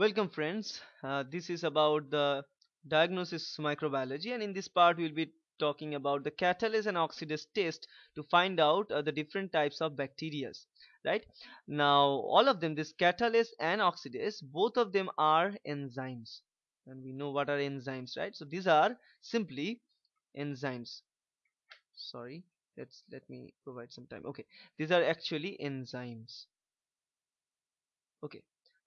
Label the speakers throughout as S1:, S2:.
S1: Welcome friends, uh, this is about the diagnosis microbiology and in this part we will be talking about the catalase and oxidase test to find out uh, the different types of bacteria right now all of them this catalase and oxidase both of them are enzymes and we know what are enzymes right so these are simply enzymes sorry let's let me provide some time okay these are actually enzymes okay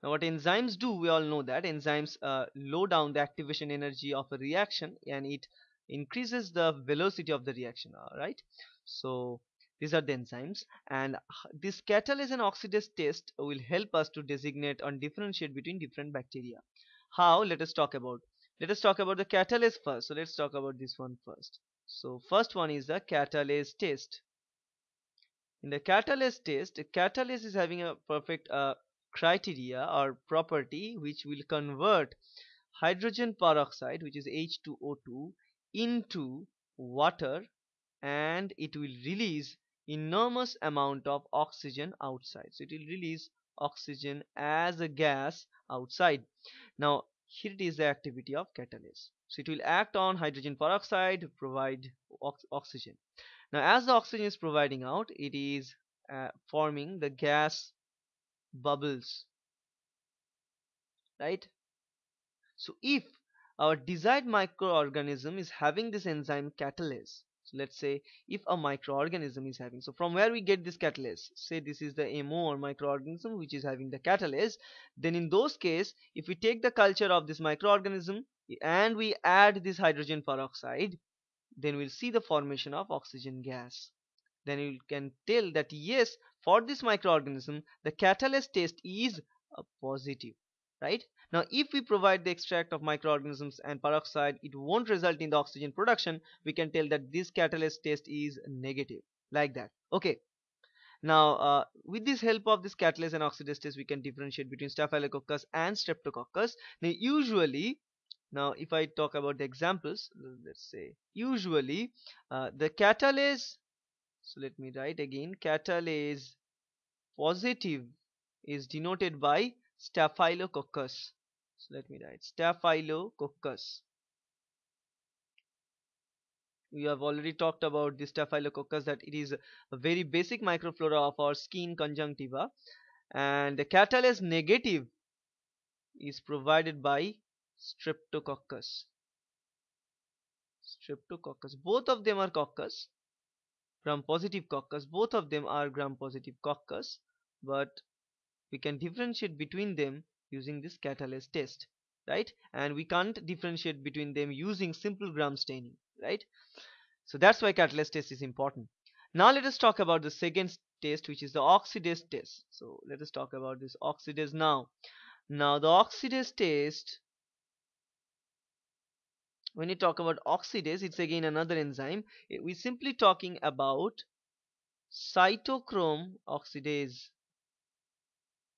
S1: now what enzymes do we all know that enzymes uh, low down the activation energy of a reaction and it increases the velocity of the reaction alright so these are the enzymes and this catalase and oxidase test will help us to designate and differentiate between different bacteria how let us talk about let us talk about the catalase first so let's talk about this one first so first one is the catalase test in the catalase test the catalase is having a perfect uh, criteria or property which will convert hydrogen peroxide which is H2O2 into water and it will release enormous amount of oxygen outside so it will release oxygen as a gas outside now here it is the activity of catalyst so it will act on hydrogen peroxide to provide ox oxygen now as the oxygen is providing out it is uh, forming the gas bubbles right so if our desired microorganism is having this enzyme catalase so let's say if a microorganism is having so from where we get this catalase say this is the MO or microorganism which is having the catalase then in those case if we take the culture of this microorganism and we add this hydrogen peroxide then we'll see the formation of oxygen gas then you can tell that yes for this microorganism the catalyst test is uh, positive right now if we provide the extract of microorganisms and peroxide it won't result in the oxygen production we can tell that this catalyst test is negative like that okay now uh, with this help of this catalyst and oxidase test we can differentiate between staphylococcus and streptococcus now usually now if I talk about the examples let's say usually uh, the catalase so let me write again catalase positive is denoted by staphylococcus so let me write staphylococcus we have already talked about the staphylococcus that it is a very basic microflora of our skin conjunctiva and the catalase negative is provided by streptococcus streptococcus both of them are coccus gram-positive coccus both of them are gram-positive coccus but we can differentiate between them using this catalase test right and we can't differentiate between them using simple gram staining right so that's why catalase test is important now let us talk about the second test which is the oxidase test so let us talk about this oxidase now now the oxidase test when you talk about oxidase it's again another enzyme eh, we're simply talking about cytochrome oxidase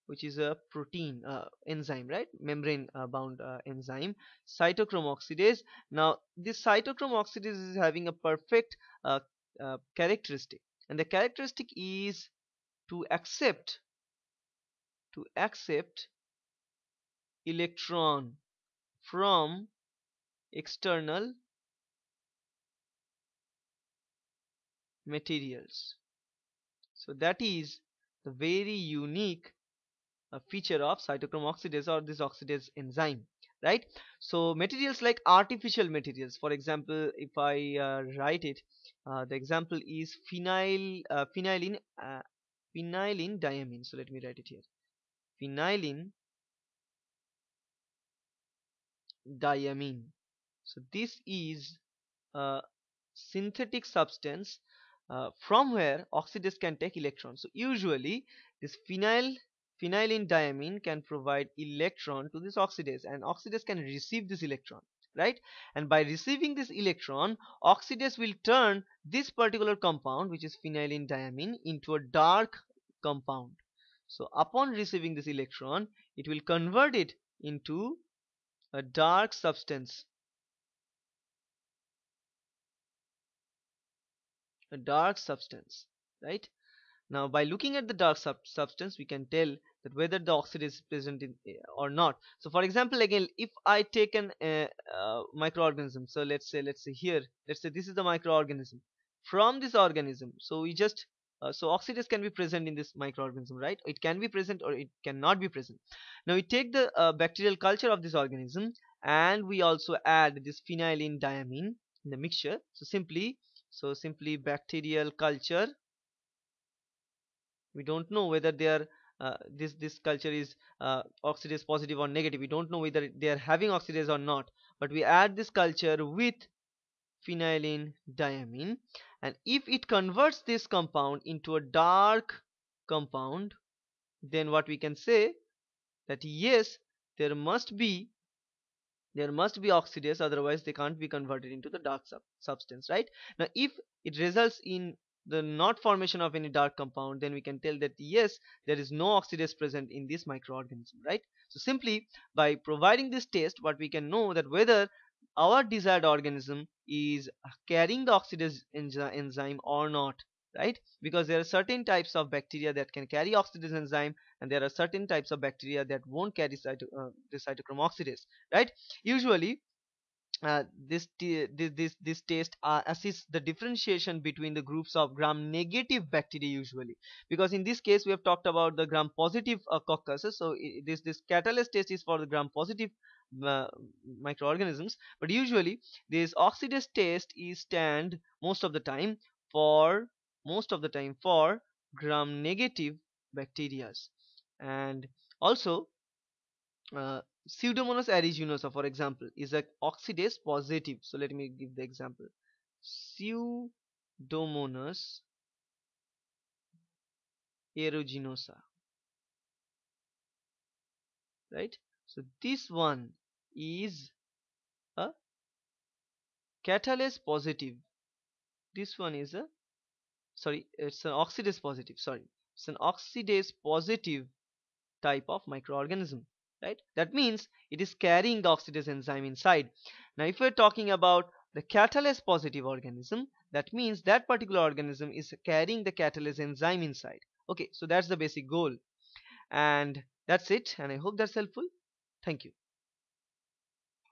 S1: which is a protein uh, enzyme right membrane uh, bound uh, enzyme cytochrome oxidase now this cytochrome oxidase is having a perfect uh, uh, characteristic and the characteristic is to accept to accept electron from external materials so that is the very unique uh, feature of cytochrome oxidase or this oxidase enzyme right so materials like artificial materials for example if I uh, write it uh, the example is phenyl phenylene uh, phenylene uh, diamine so let me write it here phenylene diamine so this is a synthetic substance uh, from where oxidase can take electrons so usually this phenyl phenylene diamine can provide electron to this oxidase and oxidase can receive this electron right and by receiving this electron oxidase will turn this particular compound which is phenylene diamine into a dark compound so upon receiving this electron it will convert it into a dark substance a dark substance right now by looking at the dark sub substance we can tell that whether the oxide is present in eh, or not so for example again if I take an uh, uh, microorganism so let's say let's say here let's say this is the microorganism from this organism so we just uh, so oxidase can be present in this microorganism right it can be present or it cannot be present now we take the uh, bacterial culture of this organism and we also add this diamine in the mixture so simply so simply bacterial culture we don't know whether they are uh, this this culture is uh, oxidase positive or negative we don't know whether they are having oxidase or not but we add this culture with phenyline diamine and if it converts this compound into a dark compound then what we can say that yes there must be there must be oxidase otherwise they can't be converted into the dark sub substance right now if it results in the not formation of any dark compound then we can tell that yes there is no oxidase present in this microorganism right so simply by providing this test what we can know that whether our desired organism is carrying the oxidase enzyme or not right because there are certain types of bacteria that can carry oxidase enzyme and there are certain types of bacteria that won't carry cyto uh, the cytochrome oxidase right usually uh, this, this this test uh, assists the differentiation between the groups of gram negative bacteria usually because in this case we have talked about the gram positive uh, caucuses so this this catalyst test is for the gram positive uh, microorganisms but usually this oxidase test is stand most of the time for most of the time for gram negative bacteria,s and also uh, pseudomonas aeruginosa for example is a oxidase positive so let me give the example pseudomonas aeruginosa right so this one is a catalase positive this one is a sorry it's an oxidase positive sorry it's an oxidase positive type of microorganism right that means it is carrying the oxidase enzyme inside now if we're talking about the catalase positive organism that means that particular organism is carrying the catalase enzyme inside okay so that's the basic goal and that's it and i hope that's helpful thank you